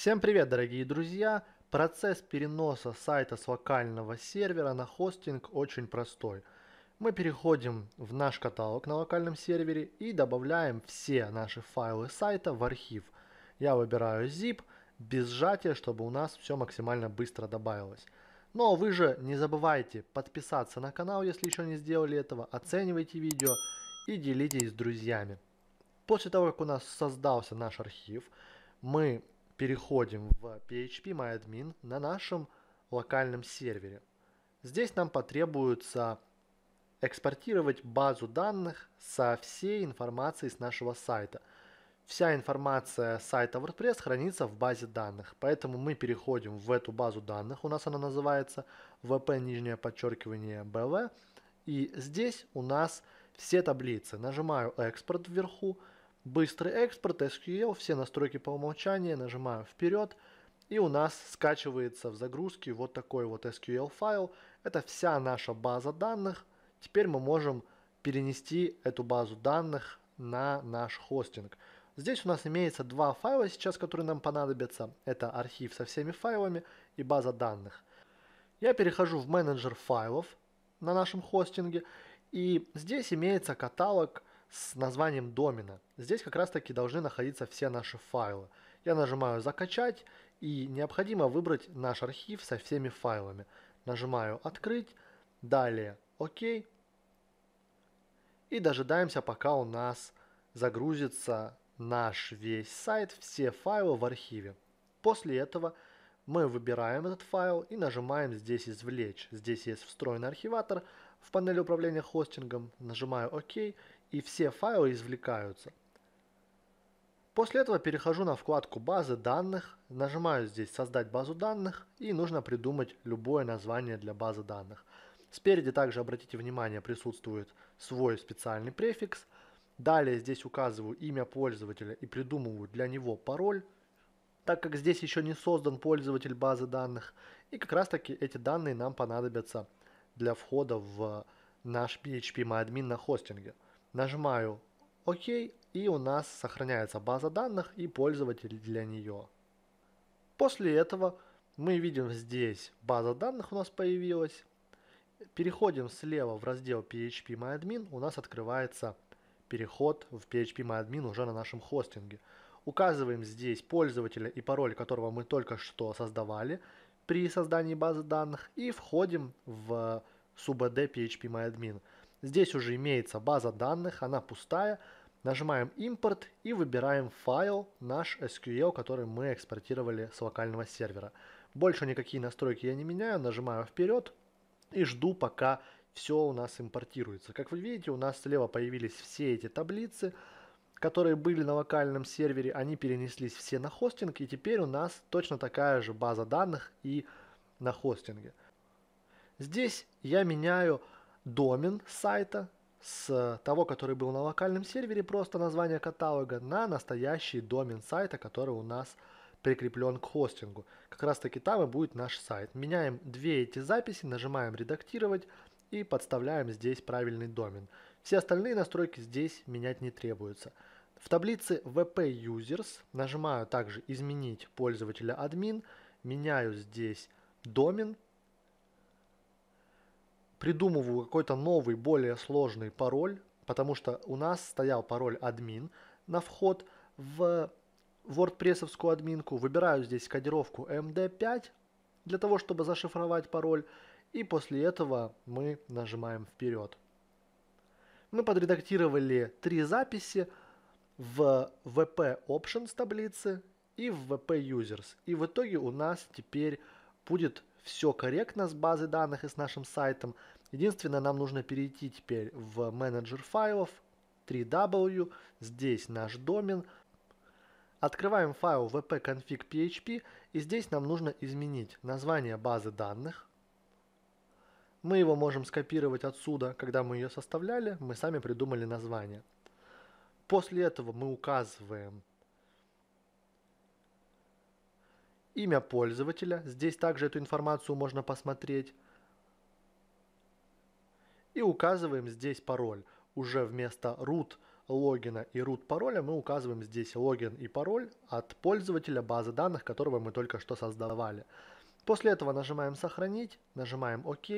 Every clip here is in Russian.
Всем привет, дорогие друзья! Процесс переноса сайта с локального сервера на хостинг очень простой. Мы переходим в наш каталог на локальном сервере и добавляем все наши файлы сайта в архив. Я выбираю zip без сжатия, чтобы у нас все максимально быстро добавилось. Но вы же не забывайте подписаться на канал, если еще не сделали этого, оценивайте видео и делитесь с друзьями. После того, как у нас создался наш архив, мы переходим в PHP MyAdmin на нашем локальном сервере. Здесь нам потребуется экспортировать базу данных со всей информацией с нашего сайта. Вся информация сайта WordPress хранится в базе данных, поэтому мы переходим в эту базу данных, у нас она называется wp нижнее подчеркивание bv, и здесь у нас все таблицы. Нажимаю экспорт вверху, Быстрый экспорт, SQL, все настройки по умолчанию, нажимаю вперед, и у нас скачивается в загрузке вот такой вот SQL файл. Это вся наша база данных. Теперь мы можем перенести эту базу данных на наш хостинг. Здесь у нас имеется два файла сейчас, которые нам понадобятся. Это архив со всеми файлами и база данных. Я перехожу в менеджер файлов на нашем хостинге. И здесь имеется каталог с названием домена. Здесь как раз таки должны находиться все наши файлы. Я нажимаю «Закачать» и необходимо выбрать наш архив со всеми файлами. Нажимаю «Открыть», далее «Ок». И дожидаемся, пока у нас загрузится наш весь сайт, все файлы в архиве. После этого мы выбираем этот файл и нажимаем здесь «Извлечь». Здесь есть встроенный архиватор в панели управления хостингом. Нажимаю «Ок» и все файлы извлекаются. После этого перехожу на вкладку базы данных, нажимаю здесь создать базу данных и нужно придумать любое название для базы данных. Спереди также обратите внимание присутствует свой специальный префикс. Далее здесь указываю имя пользователя и придумываю для него пароль, так как здесь еще не создан пользователь базы данных. И как раз таки эти данные нам понадобятся для входа в наш PHP MyAdmin на хостинге. Нажимаю ОК, и у нас сохраняется база данных и пользователь для нее. После этого мы видим здесь база данных у нас появилась. Переходим слева в раздел PHPMyAdmin, у нас открывается переход в PHPMyAdmin уже на нашем хостинге. Указываем здесь пользователя и пароль, которого мы только что создавали при создании базы данных и входим в SUBD phpmyadmin MyAdmin. Здесь уже имеется база данных, она пустая. Нажимаем импорт и выбираем файл наш SQL, e, который мы экспортировали с локального сервера. Больше никакие настройки я не меняю, нажимаю вперед и жду пока все у нас импортируется. Как вы видите, у нас слева появились все эти таблицы, которые были на локальном сервере, они перенеслись все на хостинг, и теперь у нас точно такая же база данных и на хостинге. Здесь я меняю домен сайта с того, который был на локальном сервере, просто название каталога, на настоящий домен сайта, который у нас прикреплен к хостингу. Как раз таки там и будет наш сайт. Меняем две эти записи, нажимаем «Редактировать» и подставляем здесь правильный домен. Все остальные настройки здесь менять не требуется. В таблице VP Users нажимаю также «Изменить пользователя админ», меняю здесь домен, придумываю какой-то новый, более сложный пароль, потому что у нас стоял пароль админ на вход в WordPress админку. Выбираю здесь кодировку MD5 для того, чтобы зашифровать пароль. И после этого мы нажимаем вперед. Мы подредактировали три записи в VP Options таблицы и в VP Users. И в итоге у нас теперь будет все корректно с базы данных и с нашим сайтом. Единственное, нам нужно перейти теперь в менеджер файлов 3w, здесь наш домен. Открываем файл wp-config.php и здесь нам нужно изменить название базы данных. Мы его можем скопировать отсюда, когда мы ее составляли, мы сами придумали название. После этого мы указываем имя пользователя. Здесь также эту информацию можно посмотреть. И указываем здесь пароль. Уже вместо root логина и root пароля мы указываем здесь логин и пароль от пользователя базы данных, которого мы только что создавали. После этого нажимаем «Сохранить», нажимаем «Ок».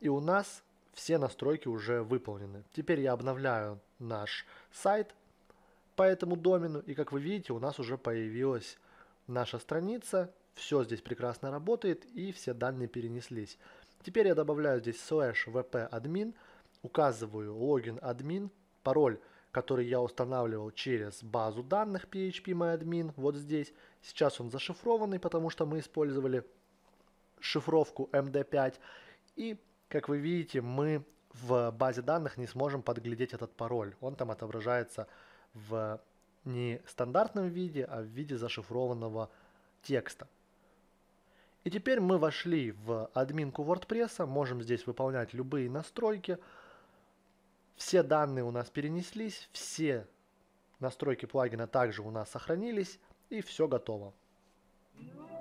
И у нас все настройки уже выполнены. Теперь я обновляю наш сайт по этому домену, и как вы видите, у нас уже появилась наша страница, все здесь прекрасно работает и все данные перенеслись. Теперь я добавляю здесь slash wp-admin, указываю логин admin, пароль, который я устанавливал через базу данных phpMyAdmin, вот здесь. Сейчас он зашифрованный, потому что мы использовали шифровку MD5. И как вы видите, мы в базе данных не сможем подглядеть этот пароль. Он там отображается в не стандартном виде, а в виде зашифрованного текста. И теперь мы вошли в админку WordPress, можем здесь выполнять любые настройки. Все данные у нас перенеслись, все настройки плагина также у нас сохранились, и все готово. Yeah.